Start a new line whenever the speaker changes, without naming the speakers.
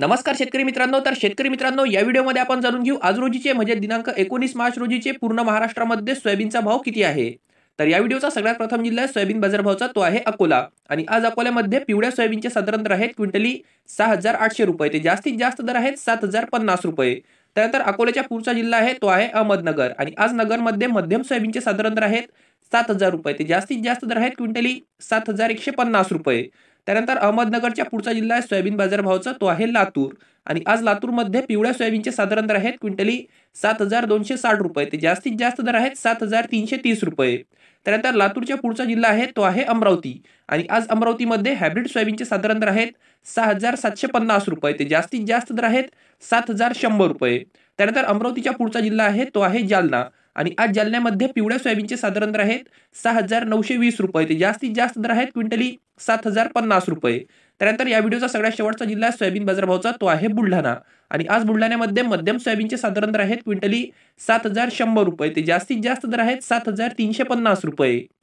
नमस्कार शेतकरी मित्रांनो तर शेतकरी मित्रांनो या व्हिडिओमध्ये आपण जाणून घेऊ आज रोजीचे म्हणजे दिनांक एकोणीस मार्च रोजीचे पूर्ण महाराष्ट्रामध्ये सोयाबीनचा भाव किती आहे तर या व्हिडिओचा सगळ्यात प्रथम जिल्हा आहे सोयाबीन बाजारभावचा तो आहे अकोला आणि आज अकोल्यामध्ये पिवळ्या सोयाबीनचे साधारण दर आहेत क्विंटली सहा हजार आठशे रुपये ते जास्तीत जास्त दर आहेत सात हजार पन्नास रुपये त्यानंतर अकोल्याच्या पुढचा जिल्हा आहे तो आहे अहमदनगर आणि आज नगरमध्ये मध्यम सोयाबीनचे साधारण दर आहेत सात हजार रुपये ते जास्तीत जास्त दर आहेत क्विंटली सात हजार एकशे पन्नास रुपये त्यानंतर अहमदनगरच्या पुढचा जिल्हा आहे सोयाबीन बाजार भावचा तो आहे लातूर आणि आज लातूरमध्ये पिवळ्या सोयाबीनचे साधारण दर आहेत क्विंटली सात हजार दोनशे साठ रुपये ते जास्तीत जास्त दर आहेत सात हजार तीनशे तीस रुपये त्यानंतर लातूरच्या पुढचा जिल्हा आहे तो आहे अमरावती आणि आज अमरावतीमध्ये हायब्रिड सोयाबीनचे साधारण दर आहेत सहा हजार सातशे पन्नास रुपये ते जास्तीत जास्त दर आहेत सात हजार शंभर रुपये त्यानंतर अमरावतीच्या पुढचा जिल्हा आहे तो आहे जालना आणि आज जालन्यामध्ये पिवळ्या सोयाबीनचे साधारण दर आहेत सहा हजार नऊशे वीस रुपये ते जास्तीत जास्त दर आहेत क्विंटली सात हजार पन्नास रुपये त्यानंतर या व्हिडिओचा सगळ्यात शेवटचा जिल्हा सोयाबीन बाजारभावचा तो आहे बुलढाणा आणि आज बुलढाण्यामध्ये मध्यम सोयाबीनचे साधारण दर आहेत क्विंटली सात हजार शंभर रुपये ते जास्तीत जास्त दर आहेत सात हजार तीनशे पन्नास रुपये